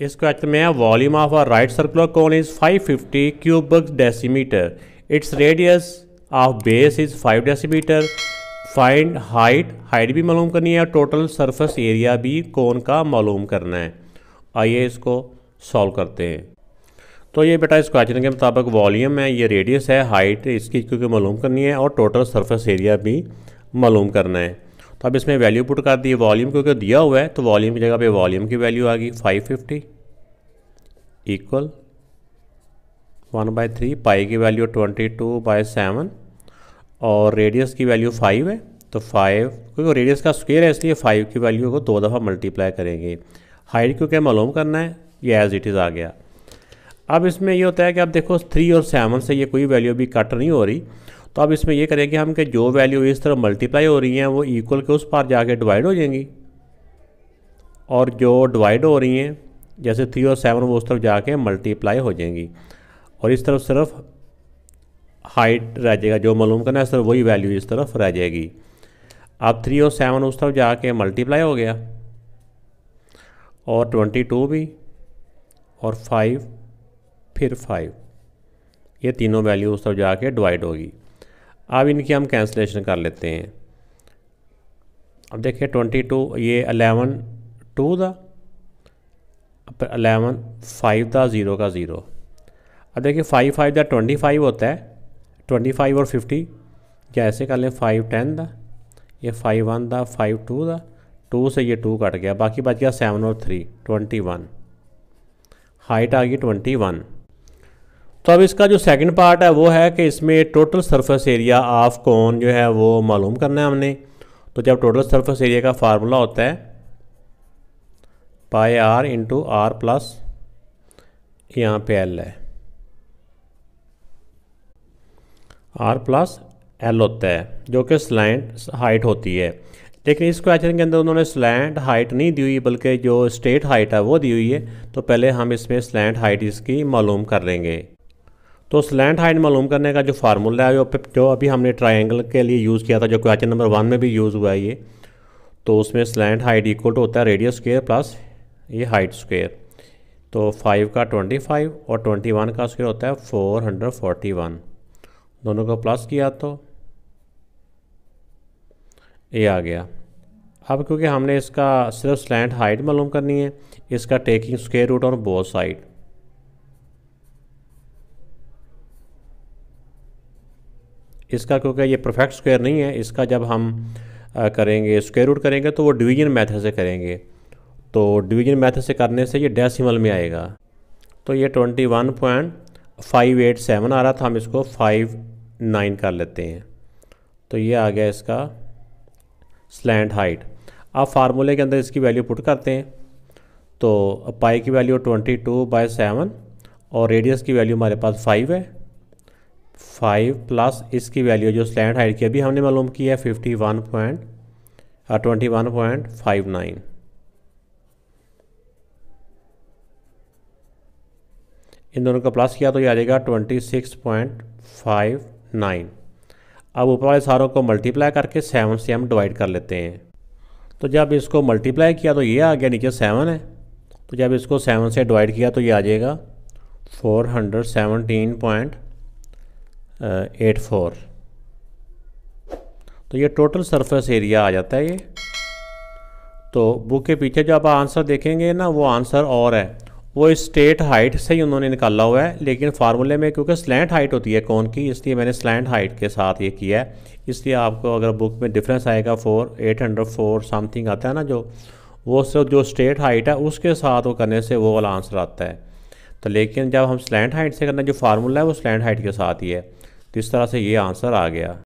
इस क्वेश्चन में volume of a right circular cone is 550 cubic decimetre it's radius of base is 5 decimetre find height height भी मालूम करनी है और टोटल सरफेस एरिया भी कोन का मालूम करना है आइए इसको सॉल्व करते हैं तो ये बेटा इस क्वेश्चन के मुताबिक वॉल्यूम है ये रेडियस है हाइट इसकी क्योंकि मालूम करनी है और टोटल सरफेस एरिया भी मालूम करना है तो अब इसमें वैल्यू पुट कर दिए वॉल्यूम क्योंकि दिया हुआ है तो वॉल्यूम की जगह पे वॉल्यूम की वैल्यू आ गई 550 equal one by three pi की value twenty two by seven और रेडियस की वैल्यू फाइव है तो फाइव क्योंकि रेडियस का स्क्वेयर है इसलिए फाइव की वैल्यू को दो दफ़ा मल्टीप्लाई करेंगे हाइट क्योंकि मालूम करना है ये एज इट इज़ आ गया अब इसमें ये होता है कि आप देखो थ्री और सेवन से ये कोई वैल्यू अभी कट नहीं हो रही तो अब इसमें यह करेंगे हम कि जो वैल्यू इस तरफ मल्टीप्लाई हो रही हैं वो इक्वल के उस पार जाके डिवाइड हो जाएंगी और जो डिवाइड हो रही हैं जैसे थ्री और सेवन वो उस तरफ जाके मल्टीप्लाई हो जाएंगी और इस तरफ सिर्फ हाइट रह जाएगा जो मालूम करना है सिर्फ वही वैल्यू इस तरफ रह जाएगी अब थ्री और सेवन उस तरफ जाके मल्टीप्लाई हो गया और ट्वेंटी टू भी और फाइव फिर फाइव ये तीनों वैल्यू उस तरफ जाके डिवाइड होगी अब इनकी हम कैंसलेशन कर लेते हैं अब देखिए ट्वेंटी टू ये अलेवन टू था अलेवन फाइव था ज़ीरो का ज़ीरो अब देखिए फाइव फाइव था ट्वेंटी फाइव होता है ट्वेंटी फाइव और फिफ्टी या ऐसे कर लें फाइव टेन था ये फाइव वन था फाइव टू था टू से ये टू कट गया बाकी बच गया सेवन और थ्री ट्वेंटी वन हाइट आ गई ट्वेंटी वन तो अब इसका जो सेकंड पार्ट है वो है कि इसमें टोटल सरफेस एरिया ऑफ कौन जो है वो मालूम करना है हमने तो जब टोटल सरफेस एरिया का फार्मूला होता है पाए आर इंटू आर प्लस यहाँ पे एल है आर प्लस एल होता है जो कि स्लैंट हाइट होती है लेकिन इस क्वेश्चन के अंदर उन्होंने स्लैंट हाइट नहीं दी हुई बल्कि जो स्ट्रेट हाइट है वो दी हुई है तो पहले हम इसमें स्लैंट हाइट इसकी मालूम कर लेंगे तो स्लैंड हाइट मालूम करने का जो फार्मूला है जो जो अभी हमने ट्राइंगल के लिए यूज़ किया था जो क्वेश्चन नंबर वन में भी यूज़ हुआ है ये तो उसमें स्लैंड हाइट इक्वल टू होता है रेडियस स्क्वेयर प्लस ये हाइट स्क्वेयर तो फाइव का ट्वेंटी फाइव और ट्वेंटी वन का स्क्वेयर होता है फोर हंड्रेड फोर्टी वन दोनों को प्लस किया तो ये आ गया अब क्योंकि हमने इसका सिर्फ स्लैंड हाइट मालूम करनी है इसका टेकिंग स्क्वेयर रूट और बोथ साइड इसका क्योंकि ये परफेक्ट स्क्वायर नहीं है इसका जब हम करेंगे स्क्वायर रूट करेंगे तो वो डिवीजन मेथड से करेंगे तो डिवीजन मेथड से करने से ये डेसिमल में आएगा तो ये twenty one point five eight seven आ रहा था हम इसको फाइव नाइन कर लेते हैं तो ये आ गया इसका स्लैंड हाइट अब फार्मूले के अंदर इसकी वैल्यू पुट करते हैं तो पाई की value twenty two by seven और रेडियस की वैल्यू हमारे पास फाइव है फाइव प्लस इसकी वैल्यू जो स्लैंड हाइट की अभी हमने मालूम की है fifty one point twenty one point five nine इन दोनों का प्लस किया तो ये आ जाएगा twenty six point five nine अब ऊपर वाले सारों को मल्टीप्लाई करके सेवन से हम डिवाइड कर लेते हैं तो जब इसको मल्टीप्लाई किया तो ये आ गया नीचे सेवन है तो जब इसको सेवन से डिवाइड किया तो ये आ जाएगा four hundred seventeen point eight four तो ये टोटल सरफेस एरिया आ जाता है ये तो बुक के पीछे जो आप आंसर देखेंगे ना वो आंसर और है वो स्टेट हाइट से ही उन्होंने निकाला हुआ है लेकिन फार्मूले में क्योंकि स्लैंट हाइट होती है कौन की इसलिए मैंने स्लैंट हाइट के साथ ये किया है इसलिए आपको अगर बुक में डिफरेंस आएगा four eight hundred four something आता है ना जो वो सिर्फ जो स्टेट हाइट है उसके साथ वो करने से वो वाला आंसर आता है तो लेकिन जब हम स्लैंट हाइट से करना जो फार्मूला है वो स्लैंट हाइट के साथ ही है तो इस तरह से ये आंसर आ गया